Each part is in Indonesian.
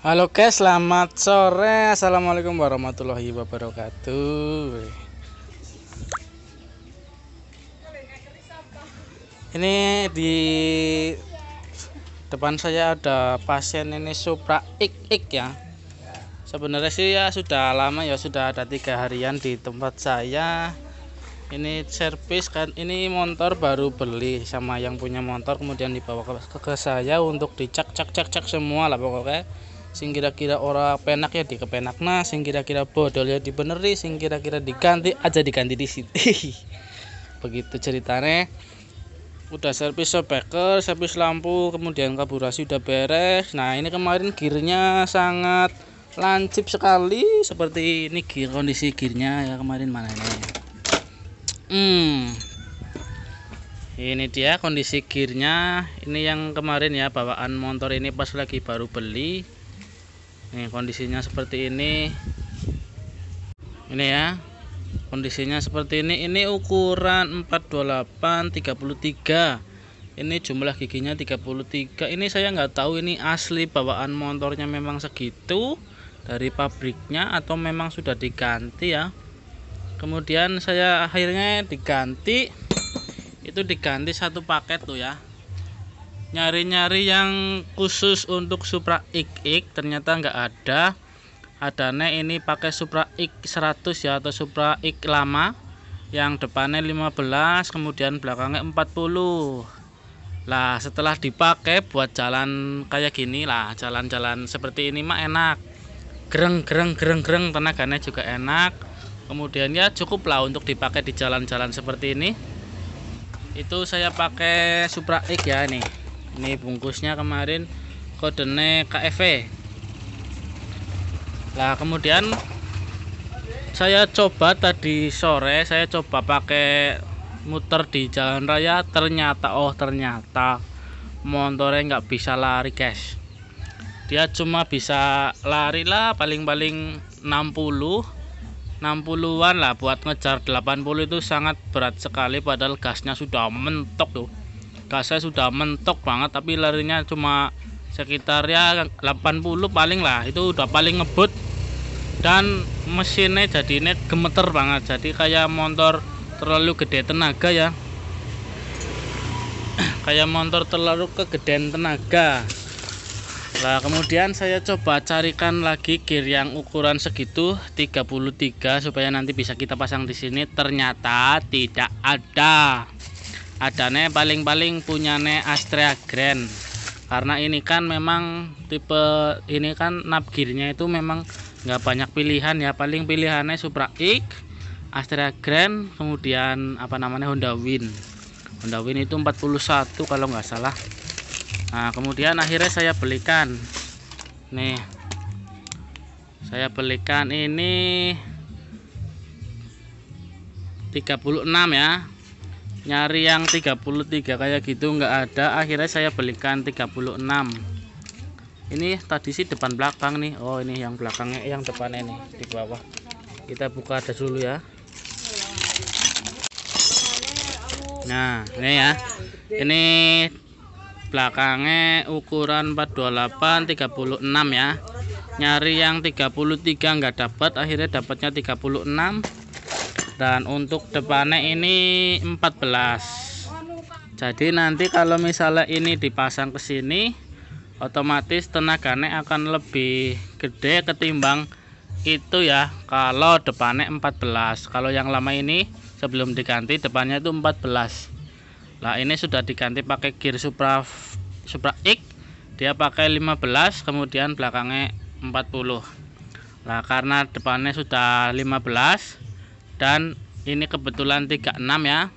Halo guys, selamat sore. Assalamualaikum warahmatullahi wabarakatuh. Ini di depan saya ada pasien ini Supra ik ik ya. Sebenarnya sih ya sudah lama ya sudah ada tiga harian di tempat saya. Ini servis kan ini motor baru beli sama yang punya motor kemudian dibawa ke, ke saya untuk dicek cek cek cek semua lah pokoknya sing kira-kira ora penak ya di nah sing kira-kira bodol ya dibeneri sing kira-kira diganti aja diganti di sini begitu ceritanya udah servis speaker, servis lampu, kemudian kaburasi udah beres. Nah, ini kemarin gearnya sangat lancip sekali seperti ini gear kondisi gearnya ya kemarin mana ini. Hmm. Ini dia kondisi gearnya. Ini yang kemarin ya bawaan motor ini pas lagi baru beli nih kondisinya seperti ini ini ya kondisinya seperti ini ini ukuran 428 33 ini jumlah giginya 33 ini saya nggak tahu ini asli bawaan motornya memang segitu dari pabriknya atau memang sudah diganti ya kemudian saya akhirnya diganti itu diganti satu paket tuh ya nyari-nyari yang khusus untuk Supra XX ternyata nggak ada adanya ini pakai Supra X100 ya atau Supra X lama yang depannya 15 kemudian belakangnya 40 lah setelah dipakai buat jalan kayak gini lah jalan-jalan seperti ini mah enak gereng gereng gereng gereng tenaganya juga enak kemudian ya cukup lah untuk dipakai di jalan-jalan seperti ini itu saya pakai Supra X ya ini ini bungkusnya kemarin kodenya KFV nah e. kemudian saya coba tadi sore saya coba pakai muter di jalan raya ternyata oh ternyata motornya nggak bisa lari guys dia cuma bisa lari lah paling-paling 60 60-an lah buat ngejar 80 itu sangat berat sekali padahal gasnya sudah mentok tuh kasa sudah mentok banget tapi larinya cuma sekitar ya 80 paling lah itu udah paling ngebut dan mesinnya jadi net gemeter banget jadi kayak motor terlalu gede tenaga ya kayak motor terlalu kegedean tenaga Nah, kemudian saya coba carikan lagi gear yang ukuran segitu 33 supaya nanti bisa kita pasang di sini. Ternyata tidak ada adane paling-paling punyane Astrea Grand karena ini kan memang tipe ini kan napgirnya itu memang nggak banyak pilihan ya paling pilihannya Supra X Astrea Grand kemudian apa namanya Honda Win Honda Win itu 41 kalau nggak salah nah kemudian akhirnya saya belikan nih saya belikan ini 36 ya nyari yang 33 kayak gitu nggak ada akhirnya saya belikan 36 ini tadi sih depan belakang nih Oh ini yang belakangnya yang depan ini di bawah kita buka ada dulu ya nah ini ya ini belakangnya ukuran 428 36 ya nyari yang 33 nggak dapat akhirnya dapatnya 36 dan untuk depannya ini 14 jadi nanti kalau misalnya ini dipasang ke sini otomatis tenaganya akan lebih gede ketimbang itu ya kalau depannya 14 kalau yang lama ini sebelum diganti depannya itu 14 lah ini sudah diganti pakai gear Supra Supra X dia pakai 15 kemudian belakangnya 40 Lah karena depannya sudah 15 dan ini kebetulan 36 ya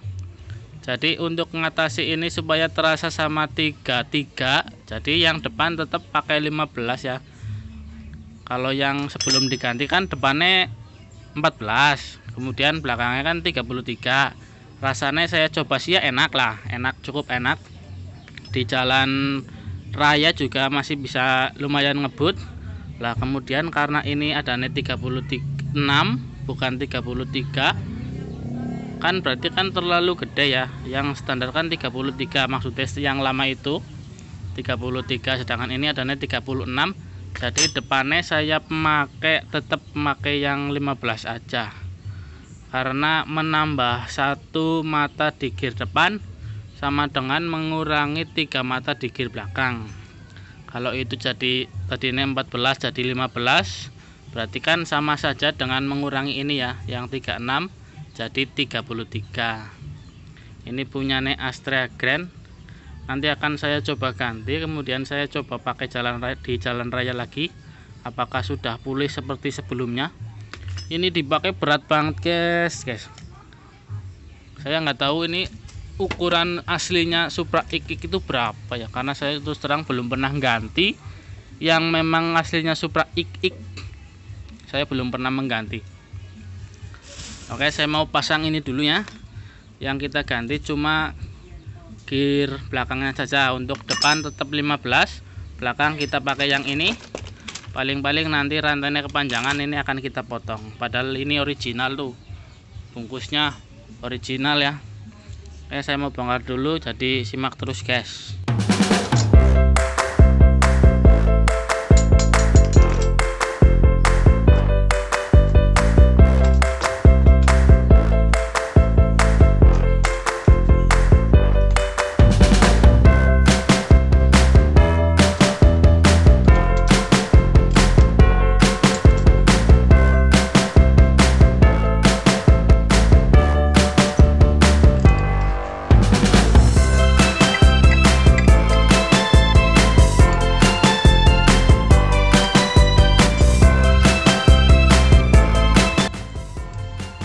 jadi untuk mengatasi ini supaya terasa sama 33 jadi yang depan tetap pakai 15 ya kalau yang sebelum digantikan depannya 14 kemudian belakangnya kan 33 rasanya saya coba sih ya enak lah enak cukup enak di jalan raya juga masih bisa lumayan ngebut lah kemudian karena ini adanya 36 bukan 33 kan berarti kan terlalu gede ya yang standar kan 33 maksudnya yang lama itu 33 sedangkan ini adanya 36 jadi depannya saya pakai tetap pakai yang 15 aja karena menambah satu mata di gear depan sama dengan mengurangi tiga mata di gear belakang kalau itu jadi tadi tadinya 14 jadi 15 berarti kan sama saja dengan mengurangi ini ya yang 36 jadi 33 ini punya nek Astrea Grand nanti akan saya coba ganti kemudian saya coba pakai jalan raya, di jalan raya lagi apakah sudah pulih seperti sebelumnya ini dipakai berat banget guys guys saya nggak tahu ini ukuran aslinya Supra Ikik itu berapa ya karena saya terus terang belum pernah ganti yang memang aslinya Supra Ikik saya belum pernah mengganti oke saya mau pasang ini dulu ya yang kita ganti cuma gear belakangnya saja untuk depan tetap 15 belakang kita pakai yang ini paling-paling nanti rantainya kepanjangan ini akan kita potong padahal ini original tuh bungkusnya original ya Oke, saya mau bongkar dulu jadi simak terus guys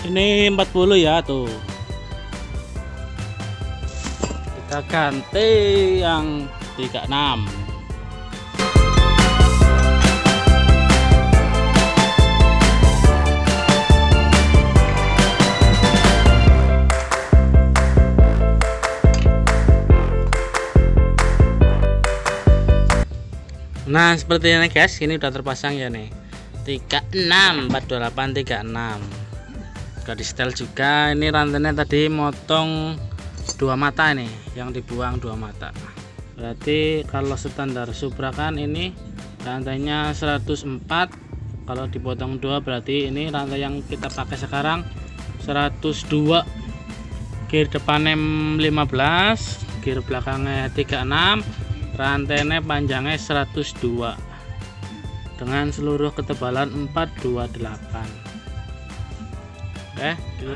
ini 40 ya tuh kita ganti yang 36 Nah seperti ini guys ini udah terpasang ya nih 36 428 36 sudah di setel juga ini rantainya tadi motong dua mata ini, yang dibuang dua mata berarti kalau standar Supra kan ini rantainya 104 kalau dipotong dua berarti ini rantai yang kita pakai sekarang 102 gear depannya 15 gear belakangnya 36 rantainya panjangnya 102 dengan seluruh ketebalan 428哎，就是。